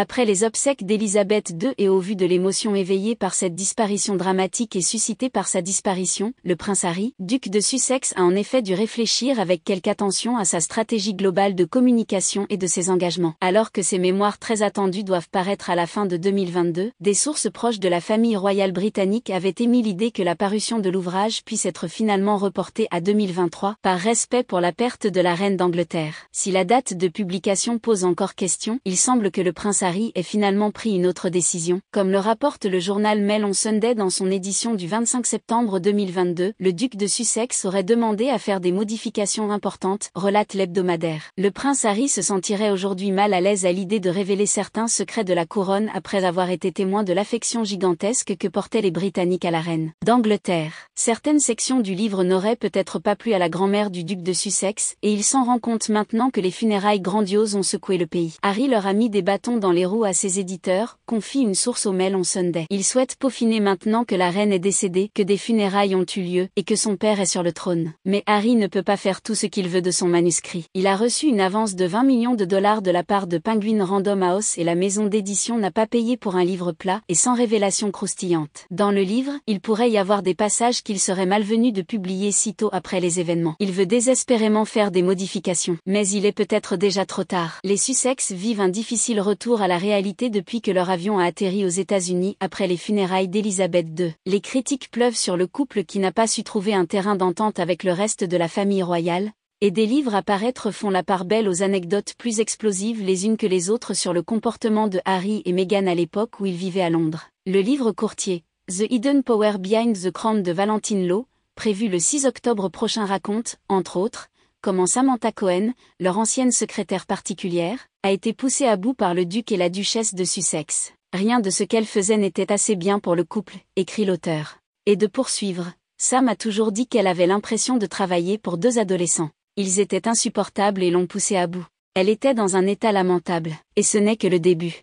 Après les obsèques d'Elisabeth II et au vu de l'émotion éveillée par cette disparition dramatique et suscitée par sa disparition, le prince Harry, duc de Sussex a en effet dû réfléchir avec quelque attention à sa stratégie globale de communication et de ses engagements. Alors que ses mémoires très attendues doivent paraître à la fin de 2022, des sources proches de la famille royale britannique avaient émis l'idée que la parution de l'ouvrage puisse être finalement reportée à 2023, par respect pour la perte de la reine d'Angleterre. Si la date de publication pose encore question, il semble que le prince Harry Harry est finalement pris une autre décision. Comme le rapporte le journal Melon Sunday dans son édition du 25 septembre 2022, le duc de Sussex aurait demandé à faire des modifications importantes, relate l'hebdomadaire. Le prince Harry se sentirait aujourd'hui mal à l'aise à l'idée de révéler certains secrets de la couronne après avoir été témoin de l'affection gigantesque que portaient les Britanniques à la reine. D'Angleterre, certaines sections du livre n'auraient peut-être pas plu à la grand-mère du duc de Sussex, et il s'en rend compte maintenant que les funérailles grandioses ont secoué le pays. Harry leur a mis des bâtons dans les roues à ses éditeurs, confie une source au Mail on Sunday. Il souhaite peaufiner maintenant que la reine est décédée, que des funérailles ont eu lieu, et que son père est sur le trône. Mais Harry ne peut pas faire tout ce qu'il veut de son manuscrit. Il a reçu une avance de 20 millions de dollars de la part de Penguin Random House et la maison d'édition n'a pas payé pour un livre plat et sans révélation croustillante. Dans le livre, il pourrait y avoir des passages qu'il serait malvenu de publier si tôt après les événements. Il veut désespérément faire des modifications, mais il est peut-être déjà trop tard. Les Sussex vivent un difficile retour à la réalité depuis que leur avion a atterri aux États-Unis après les funérailles d'Elisabeth II. Les critiques pleuvent sur le couple qui n'a pas su trouver un terrain d'entente avec le reste de la famille royale, et des livres à paraître font la part belle aux anecdotes plus explosives les unes que les autres sur le comportement de Harry et Meghan à l'époque où ils vivaient à Londres. Le livre courtier, The Hidden Power Behind the Crown de Valentine Lowe, prévu le 6 octobre prochain raconte, entre autres, comment Samantha Cohen, leur ancienne secrétaire particulière, a été poussée à bout par le duc et la duchesse de Sussex. Rien de ce qu'elle faisait n'était assez bien pour le couple, écrit l'auteur. Et de poursuivre, Sam a toujours dit qu'elle avait l'impression de travailler pour deux adolescents. Ils étaient insupportables et l'ont poussée à bout. Elle était dans un état lamentable, et ce n'est que le début.